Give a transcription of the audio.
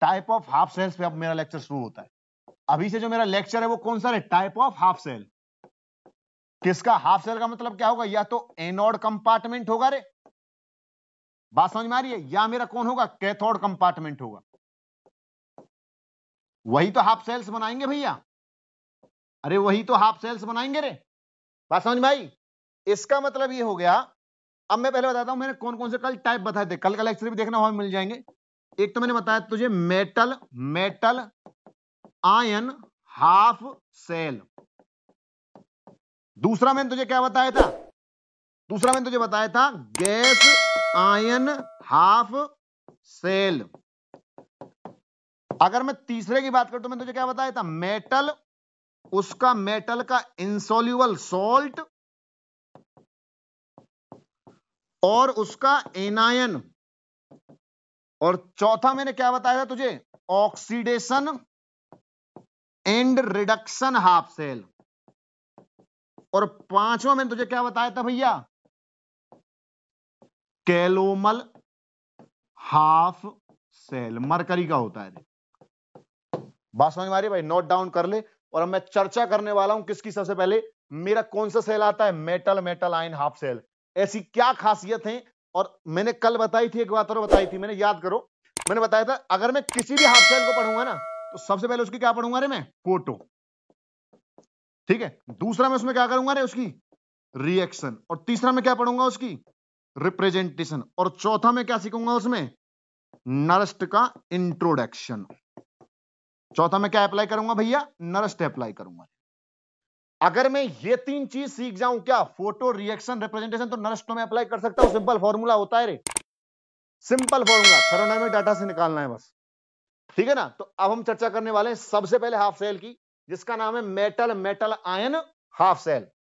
type of half sales पे अब मेरा लेक्चर शुरू होता है अभी से जो मेरा लेक्चर है वो कौन सा है टाइप ऑफ हाफ सेल किसका हाफ सेल का मतलब क्या होगा या तो एनोड कंपार्टमेंट होगा रे बात समझ में आ रही है या मेरा कौन होगा कैथोड कंपार्टमेंट होगा वही तो हाफ सेल्स बनाएंगे भैया अरे वही तो हाफ सेल्स बनाएंगे रे बात समझ में आई इसका मतलब ये हो गया अब मैं पहले बताता हूं मैंने कौन कौन से कल टाइप बताए थे कल का लेक्चर भी देखना वहां मिल जाएंगे एक तो मैंने बताया तुझे metal metal ion half cell दूसरा मैंने तुझे क्या बताया था दूसरा मैंने तुझे बताया था गैस आयन हाफ सेल अगर मैं तीसरे की बात करूं तो मैंने तुझे क्या बताया था मेटल उसका मेटल का इंसोल्यूबल सॉल्ट और उसका एनायन और चौथा मैंने क्या बताया तुझे oxidation and reduction half cell और पांचवा मैंने तुझे क्या बताया था भैया कैलोमल हाफ सेल मरकरी का होता है बात समझ में आ रही भाई नोट डाउन कर ले और अब मैं चर्चा करने वाला हूं किसकी सबसे पहले मेरा कौन सा सेल आता है metal metal ion half cell ऐसी क्या खासियत है और मैंने कल बताई थी एक बात और बताई थी मैंने याद करो मैंने बताया था अगर मैं किसी भी हाफ सेल को पढ़ूंगा ना तो सबसे पहले उसकी क्या पढ़ूंगा रे मैं फोटो ठीक है दूसरा मैं उसमें क्या करूंगा रे उसकी रिएक्शन और तीसरा मैं क्या पढ़ूंगा उसकी रिप्रेजेंटेशन और चौथा मैं क्या सीखूंगा उसमें नरस्ट का इंट्रोडक्शन चौथा मैं क्या अप्लाई करूंगा भैया नरस्ट अप्लाई करूंगा अगर मैं ये तीन चीज सीख जाऊं क्या फोटो रिएक्शन रिप्रेजेंटेशन तो नरस्टो में अप्लाई कर सकता हूं सिंपल फॉर्मूला होता है रे सिंपल फॉर्मूला थर्मोडायनामिक डाटा से निकालना है बस ठीक है ना तो अब हम चर्चा करने वाले हैं सबसे पहले हाफ सेल की जिसका नाम है metal metal ion half cell